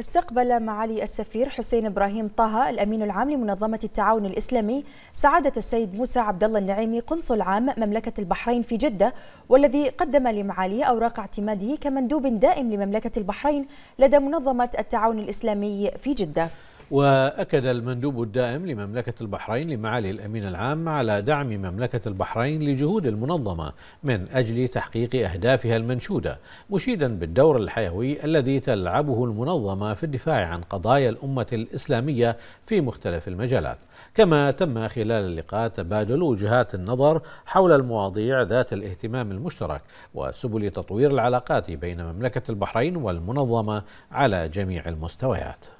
استقبل معالي السفير حسين ابراهيم طه الامين العام لمنظمه التعاون الاسلامي سعاده السيد موسى عبد الله النعيمي قنصل عام مملكه البحرين في جده والذي قدم لمعاليه اوراق اعتماده كمندوب دائم لمملكه البحرين لدى منظمه التعاون الاسلامي في جده. وأكد المندوب الدائم لمملكة البحرين لمعالي الأمين العام على دعم مملكة البحرين لجهود المنظمة من أجل تحقيق أهدافها المنشودة مشيدا بالدور الحيوي الذي تلعبه المنظمة في الدفاع عن قضايا الأمة الإسلامية في مختلف المجالات كما تم خلال اللقاء تبادل وجهات النظر حول المواضيع ذات الاهتمام المشترك وسبل تطوير العلاقات بين مملكة البحرين والمنظمة على جميع المستويات